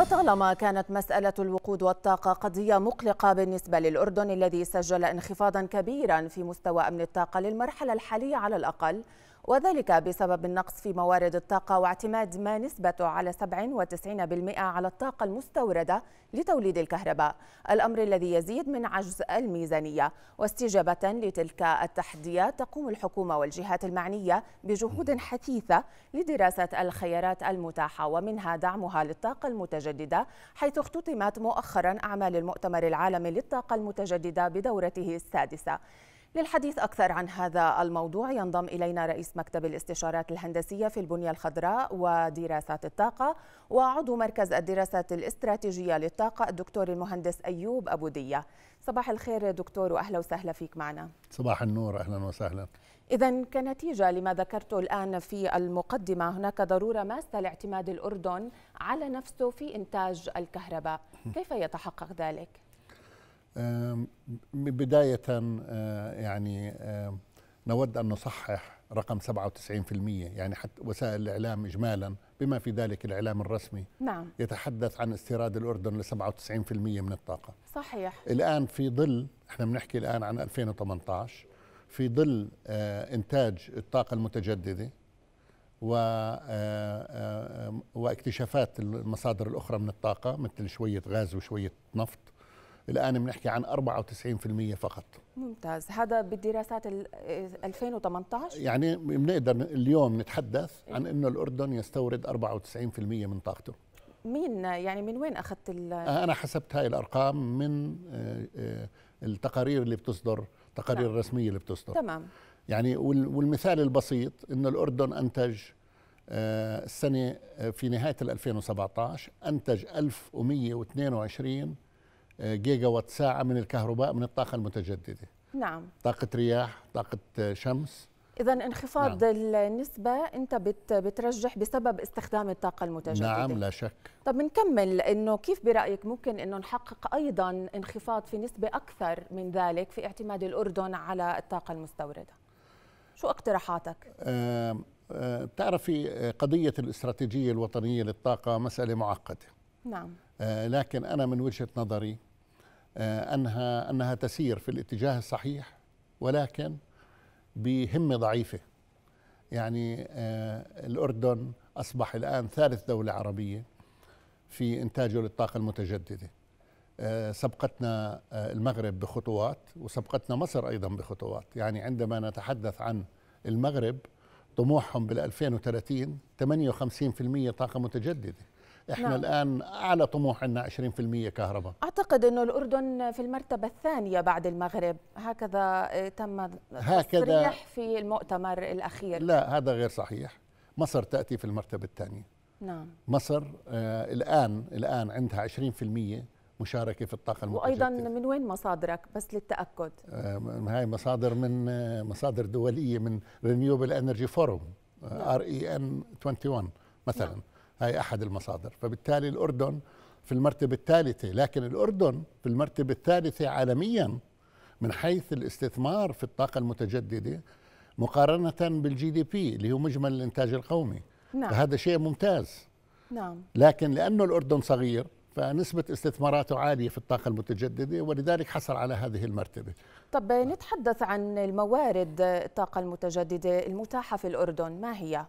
لطالما كانت مسألة الوقود والطاقة قضية مقلقة بالنسبة للأردن الذي سجل انخفاضا كبيرا في مستوى أمن الطاقة للمرحلة الحالية على الأقل وذلك بسبب النقص في موارد الطاقة واعتماد ما نسبته على 97% على الطاقة المستوردة لتوليد الكهرباء الأمر الذي يزيد من عجز الميزانية واستجابة لتلك التحديات تقوم الحكومة والجهات المعنية بجهود حثيثة لدراسة الخيارات المتاحة ومنها دعمها للطاقة المتجددة حيث اختتمت مؤخرا أعمال المؤتمر العالمي للطاقة المتجددة بدورته السادسة للحديث أكثر عن هذا الموضوع ينضم إلينا رئيس مكتب الاستشارات الهندسية في البنية الخضراء ودراسات الطاقة وعضو مركز الدراسات الاستراتيجية للطاقة الدكتور المهندس أيوب أبو دية صباح الخير دكتور وأهلا وسهلا فيك معنا صباح النور أهلا وسهلا إذا كنتيجة لما ذكرته الآن في المقدمة هناك ضرورة ماسة لاعتماد الأردن على نفسه في إنتاج الكهرباء كيف يتحقق ذلك؟ بداية يعني نود أن نصحح رقم 97% يعني حتى وسائل الإعلام إجمالا بما في ذلك الإعلام الرسمي نعم. يتحدث عن استيراد الأردن ل 97% من الطاقة صحيح الآن في ظل احنا بنحكي الآن عن 2018 في ظل إنتاج الطاقة المتجددة و واكتشافات المصادر الأخرى من الطاقة مثل شوية غاز وشوية نفط الآن بنحكي عن 94% فقط ممتاز هذا بالدراسات 2018 يعني بنقدر اليوم نتحدث إيه. عن أنه الأردن يستورد 94% من طاقته مين يعني من وين أخذت أنا حسبت هاي الأرقام من آه، آه، التقارير اللي بتصدر التقارير نعم. الرسمية اللي بتصدر تمام يعني والمثال البسيط أنه الأردن أنتج آه، السنة في نهاية 2017 أنتج 1122 جيجا وات ساعة من الكهرباء من الطاقة المتجددة نعم طاقة رياح طاقة آه، شمس إذا انخفاض نعم. النسبة أنت بترجح بسبب استخدام الطاقة المتجددة نعم لا شك طب نكمل أنه كيف برأيك ممكن أنه نحقق أيضا انخفاض في نسبة أكثر من ذلك في اعتماد الأردن على الطاقة المستوردة شو اقتراحاتك؟ آه آه تعرفي قضية الاستراتيجية الوطنية للطاقة مسألة معقدة نعم آه لكن أنا من وجهة نظري آه، أنها, أنها تسير في الاتجاه الصحيح ولكن بهمة ضعيفة يعني آه، الأردن أصبح الآن ثالث دولة عربية في إنتاجه للطاقة المتجددة آه، سبقتنا المغرب بخطوات وسبقتنا مصر أيضا بخطوات يعني عندما نتحدث عن المغرب طموحهم بال 2030 58% طاقة متجددة احنا نعم. الان اعلى طموح عندنا 20% كهرباء اعتقد انه الاردن في المرتبه الثانيه بعد المغرب هكذا تم هكذا في المؤتمر الاخير لا هذا غير صحيح مصر تاتي في المرتبه الثانيه نعم مصر آه الان الان عندها 20% مشاركه في الطاقه المتجدده وايضا من وين مصادرك بس للتاكد آه هاي مصادر من آه مصادر دوليه من رينيوبل انرجي فورم ار اي ان 21 مثلا نعم. هاي أحد المصادر فبالتالي الأردن في المرتبة الثالثة لكن الأردن في المرتبة الثالثة عالميا من حيث الاستثمار في الطاقة المتجددة مقارنة بالجي دي بي اللي هو مجمل الإنتاج القومي نعم. فهذا شيء ممتاز نعم. لكن لأنه الأردن صغير فنسبة استثماراته عالية في الطاقة المتجددة ولذلك حصل على هذه المرتبة طب نتحدث عن الموارد الطاقة المتجددة المتاحة في الأردن ما هي؟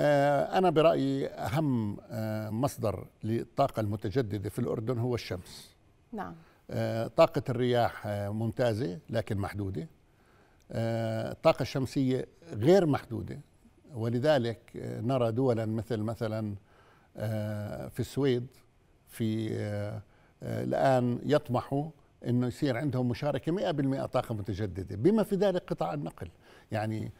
آه، أنا برأيي أهم آه، مصدر للطاقة المتجددة في الأردن هو الشمس نعم آه، طاقة الرياح ممتازة لكن محدودة الطاقة الشمسية غير محدودة ولذلك نرى دولا مثل مثلا في السويد في الآن يطمحوا أنه يصير عندهم مشاركة 100% طاقة متجددة بما في ذلك قطاع النقل يعني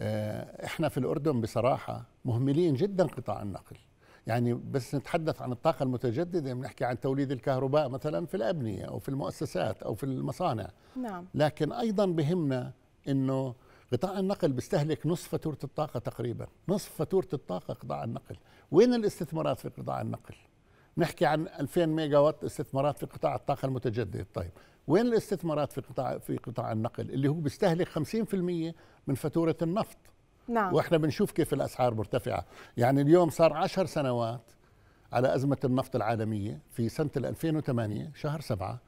آه، احنا في الاردن بصراحه مهملين جدا قطاع النقل يعني بس نتحدث عن الطاقه المتجدده بنحكي يعني عن توليد الكهرباء مثلا في الابنيه او في المؤسسات او في المصانع نعم لكن ايضا بهمنا انه قطاع النقل بيستهلك نصف فاتوره الطاقه تقريبا نصف فاتوره الطاقه قطاع النقل وين الاستثمارات في قطاع النقل بنحكي عن 2000 ميجا وات استثمارات في قطاع الطاقه المتجدده طيب وين الاستثمارات في قطاع في قطاع النقل اللي هو بيستهلك 50% من فاتوره النفط نعم واحنا بنشوف كيف الاسعار مرتفعه يعني اليوم صار 10 سنوات على ازمه النفط العالميه في سنه 2008 شهر 7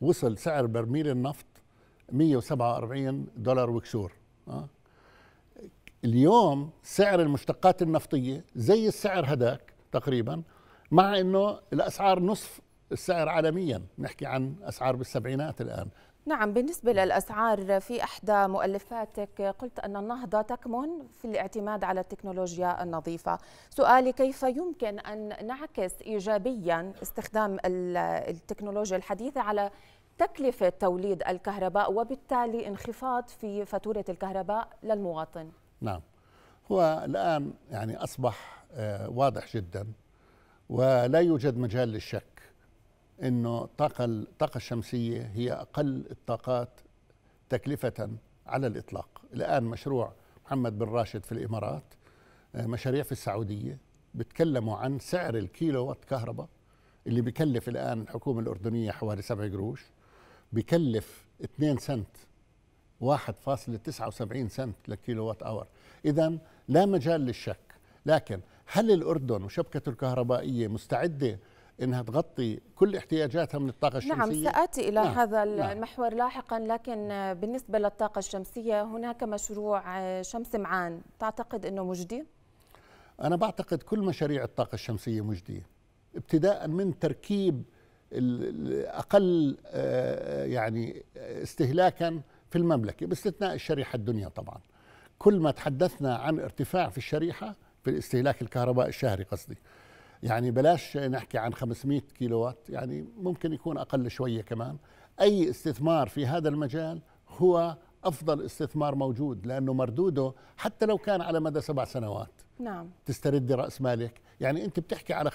وصل سعر برميل النفط 147 دولار وكسور أه؟ اليوم سعر المشتقات النفطيه زي السعر هداك تقريبا مع انه الاسعار نصف السعر عالميا نحكي عن اسعار بالسبعينات الان نعم بالنسبة للأسعار في إحدى مؤلفاتك قلت أن النهضة تكمن في الاعتماد على التكنولوجيا النظيفة سؤالي كيف يمكن أن نعكس إيجابيا استخدام التكنولوجيا الحديثة على تكلفة توليد الكهرباء وبالتالي انخفاض في فاتورة الكهرباء للمواطن نعم هو الآن يعني أصبح آه، واضح جدا ولا يوجد مجال للشك انه الطاقه الطاقه الشمسيه هي اقل الطاقات تكلفه على الاطلاق الان مشروع محمد بن راشد في الامارات آه، مشاريع في السعوديه بتكلموا عن سعر الكيلو وات كهرباء اللي بيكلف الان الحكومه الاردنيه حوالي 7 قروش بيكلف 2 سنت 1.79 سنت لكيلو وات اور اذا لا مجال للشك لكن هل الأردن وشبكته الكهربائية مستعدة انها تغطي كل احتياجاتها من الطاقه نعم، الشمسيه نعم ساتي الى نعم. هذا نعم. المحور نعم. لاحقا لكن بالنسبه للطاقه الشمسيه هناك مشروع آه، شمس معان تعتقد انه مجدي انا بعتقد كل مشاريع الطاقه الشمسيه مجديه ابتداء من تركيب الاقل آه، يعني استهلاكا في المملكه باستثناء الشريحه الدنيا طبعا كل ما تحدثنا عن ارتفاع في الشريحه في الاستهلاك الكهرباء الشهري قصدي يعني بلاش نحكي عن 500 كيلو وات يعني ممكن يكون اقل شويه كمان اي استثمار في هذا المجال هو افضل استثمار موجود لانه مردوده حتى لو كان على مدى سبع سنوات نعم تسترد راس مالك يعني انت بتحكي على 15%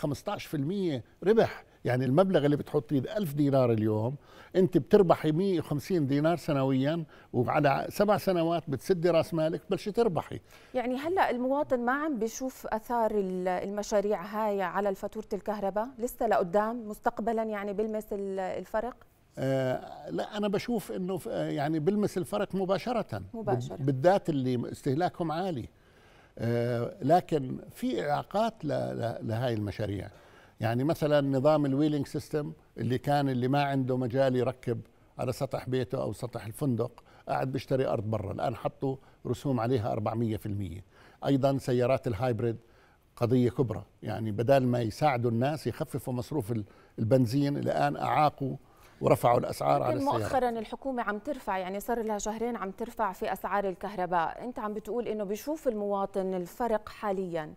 ربح يعني المبلغ اللي بتحطيه ألف 1000 دينار اليوم انت بتربحي 150 دينار سنويا وعلى سبع سنوات بتسدي راس مالك بتبلشي تربحي يعني هلا المواطن ما عم بيشوف اثار المشاريع هاي على فاتوره الكهرباء لسه لقدام مستقبلا يعني بلمس الفرق آه لا انا بشوف انه آه، يعني بلمس الفرق مباشره مباشره بالذات اللي استهلاكهم عالي آه لكن في اعاقات لهي المشاريع يعني مثلا نظام الويلينج سيستم اللي كان اللي ما عنده مجال يركب على سطح بيته او سطح الفندق قاعد بيشتري ارض برا الان حطوا رسوم عليها 400% ايضا سيارات الهايبريد قضيه كبرى يعني بدل ما يساعدوا الناس يخففوا مصروف البنزين الان اعاقوا ورفعوا الاسعار على السيارة مؤخرا الحكومه عم ترفع يعني صار لها شهرين عم ترفع في اسعار الكهرباء انت عم بتقول انه بيشوف المواطن الفرق حاليا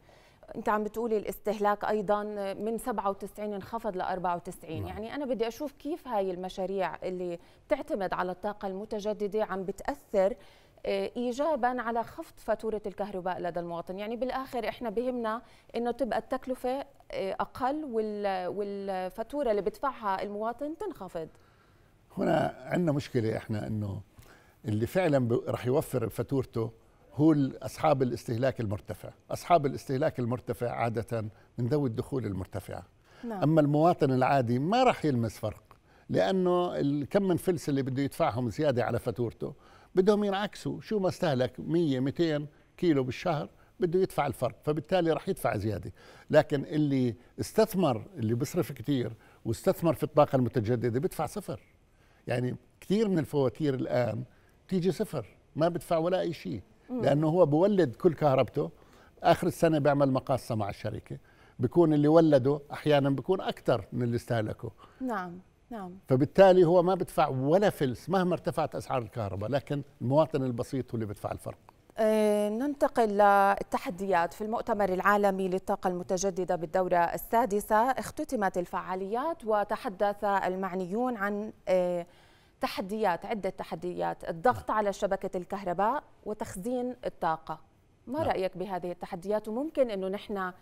انت عم بتقولي الاستهلاك ايضا من 97 انخفض ل 94 نعم. يعني انا بدي اشوف كيف هاي المشاريع اللي بتعتمد على الطاقه المتجدده عم بتاثر آه، ايجابا على خفض فاتوره الكهرباء لدى المواطن يعني بالاخر احنا بهمنا انه تبقى التكلفه آه، اقل والفاتوره اللي بدفعها المواطن تنخفض هنا عندنا مشكله احنا انه اللي فعلا رح يوفر فاتورته هو أصحاب الاستهلاك المرتفع أصحاب الاستهلاك المرتفع عادة من ذوي الدخول المرتفعة نعم. أما المواطن العادي ما راح يلمس فرق لأنه الكم من فلس اللي بده يدفعهم زيادة على فاتورته بدهم ينعكسوا شو ما استهلك 100 200 كيلو بالشهر بده يدفع الفرق فبالتالي راح يدفع زيادة لكن اللي استثمر اللي بصرف كثير واستثمر في الطاقة المتجددة بدفع صفر يعني كثير من الفواتير الآن تيجي صفر ما بدفع ولا أي شيء لانه هو بولد كل كهربته اخر السنه بيعمل مقاصه مع الشركه بيكون اللي ولده احيانا بيكون اكثر من اللي استهلكه نعم نعم فبالتالي هو ما بدفع ولا فلس مهما ارتفعت اسعار الكهرباء لكن المواطن البسيط هو اللي بدفع الفرق آه، ننتقل للتحديات في المؤتمر العالمي للطاقة المتجددة بالدورة السادسة اختتمت الفعاليات وتحدث المعنيون عن آه، تحديات عدة تحديات الضغط نعم. على شبكة الكهرباء وتخزين الطاقة ما لا. نعم. رأيك بهذه التحديات وممكن أنه نحن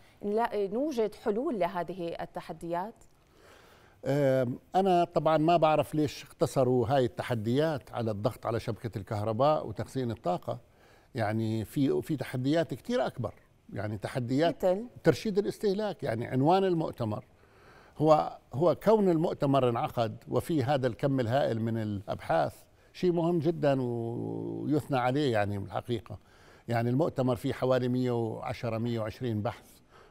نوجد حلول لهذه التحديات؟ أنا طبعا ما بعرف ليش اقتصروا هاي التحديات على الضغط على شبكة الكهرباء وتخزين الطاقة يعني في في تحديات كثير أكبر يعني تحديات مثل؟ ترشيد الاستهلاك يعني عنوان المؤتمر هو هو كون المؤتمر انعقد وفي هذا الكم الهائل من الابحاث شيء مهم جدا ويثنى عليه يعني الحقيقه يعني المؤتمر فيه حوالي 110 120 بحث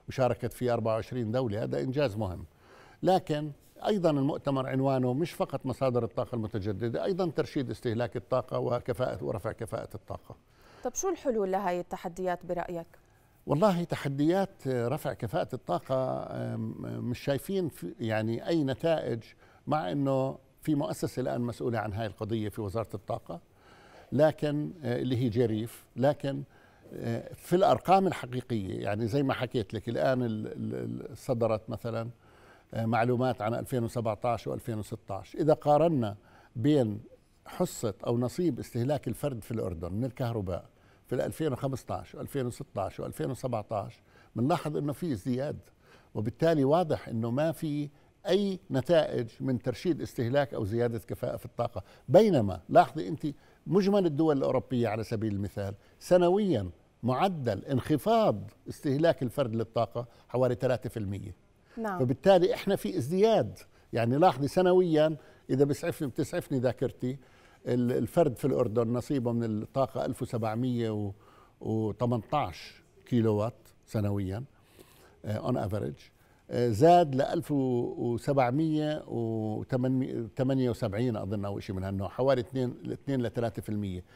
وشاركت فيه 24 دوله هذا انجاز مهم لكن ايضا المؤتمر عنوانه مش فقط مصادر الطاقه المتجدده ايضا ترشيد استهلاك الطاقه وكفاءه ورفع كفاءه الطاقه طب شو الحلول لهي التحديات برايك والله تحديات آه، رفع كفاءة الطاقة مش شايفين يعني أي نتائج مع أنه في مؤسسة الآن مسؤولة عن هذه القضية في وزارة الطاقة لكن آه، اللي هي جريف لكن آه، في الأرقام الحقيقية يعني زي ما حكيت لك الآن صدرت مثلا معلومات عن 2017 و2016 إذا قارنا بين حصة أو نصيب استهلاك الفرد في الأردن من الكهرباء في 2015 و2016 و2017 بنلاحظ انه في ازدياد وبالتالي واضح انه ما في اي نتائج من ترشيد استهلاك او زياده كفاءه في الطاقه بينما لاحظي انت مجمل الدول الاوروبيه على سبيل المثال سنويا معدل انخفاض استهلاك الفرد للطاقه حوالي 3% نعم فبالتالي احنا في ازدياد يعني لاحظي سنويا اذا بسعفني بتسعفني ذاكرتي الفرد في الأردن نصيبه من الطاقة 1718 كيلو وات سنويا اون آه، افريج آه، زاد ل 1778 اظن او شيء من هالنوع حوالي 2 2 ل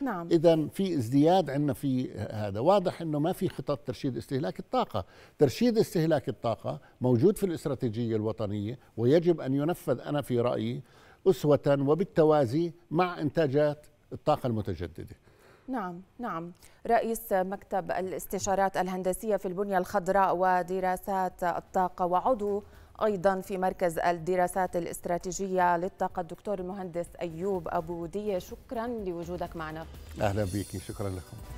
3% نعم اذا في ازدياد عندنا في هذا واضح انه ما في خطط ترشيد استهلاك الطاقه ترشيد استهلاك الطاقه موجود في الاستراتيجيه الوطنيه ويجب ان ينفذ انا في رايي أسوة وبالتوازي مع إنتاجات الطاقة المتجددة نعم نعم رئيس مكتب الاستشارات الهندسية في البنية الخضراء ودراسات الطاقة وعضو أيضا في مركز الدراسات الاستراتيجية للطاقة الدكتور المهندس أيوب أبو دية شكرا لوجودك معنا أهلا بك شكرا لكم